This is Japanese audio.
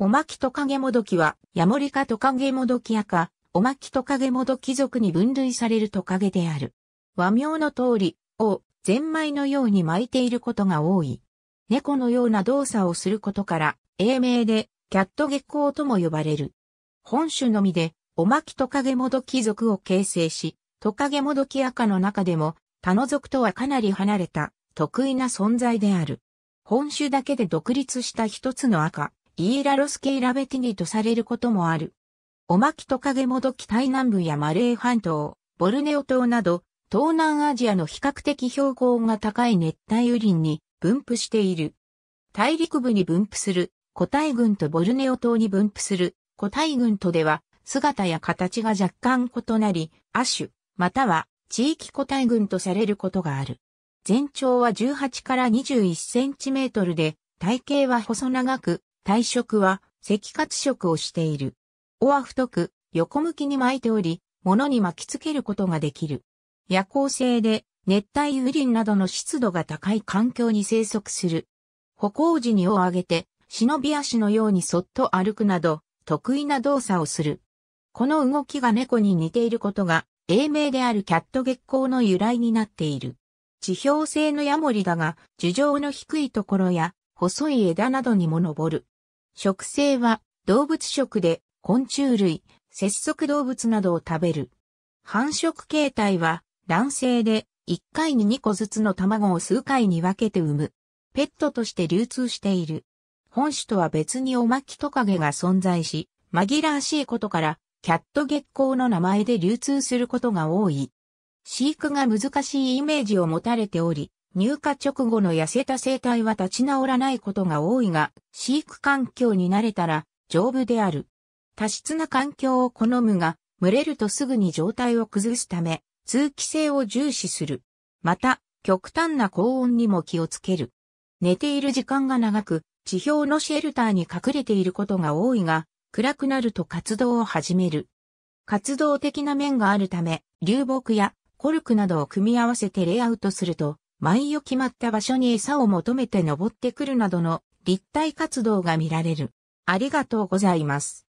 おまきトカゲモドキは、ヤモリカトカゲモドキやか、おまきトカゲモドキ族に分類されるトカゲである。和名の通り、を、ゼンマイのように巻いていることが多い。猫のような動作をすることから、英名で、キャット月光とも呼ばれる。本種のみで、おまきトカゲモドキ族を形成し、トカゲモドキ赤の中でも、他の族とはかなり離れた、得意な存在である。本種だけで独立した一つの赤、イーラロス系ラベティニとされることもある。オマキトカゲモドキタイ南部やマレー半島、ボルネオ島など、東南アジアの比較的標高が高い熱帯雨林に分布している。大陸部に分布する古代群とボルネオ島に分布する古代群とでは姿や形が若干異なり、亜種、または地域古代群とされることがある。全長は18から21センチメートルで、体型は細長く、体色は赤褐色をしている。尾は太く横向きに巻いており、物に巻きつけることができる。夜行性で熱帯雨林などの湿度が高い環境に生息する。歩行時に尾を上げて、忍び足のようにそっと歩くなど、得意な動作をする。この動きが猫に似ていることが、英名であるキャット月光の由来になっている。地表性のヤモリだが、樹状の低いところや、細い枝などにも登る。食性は動物食で昆虫類、節足動物などを食べる。繁殖形態は卵性で1回に2個ずつの卵を数回に分けて産む。ペットとして流通している。本種とは別にオマキトカゲが存在し、紛らわしいことからキャット月光の名前で流通することが多い。飼育が難しいイメージを持たれており、入荷直後の痩せた生態は立ち直らないことが多いが、飼育環境に慣れたら丈夫である。多湿な環境を好むが、群れるとすぐに状態を崩すため、通気性を重視する。また、極端な高温にも気をつける。寝ている時間が長く、地表のシェルターに隠れていることが多いが、暗くなると活動を始める。活動的な面があるため、流木やコルクなどを組み合わせてレイアウトすると、毎夜決まった場所に餌を求めて登ってくるなどの立体活動が見られる。ありがとうございます。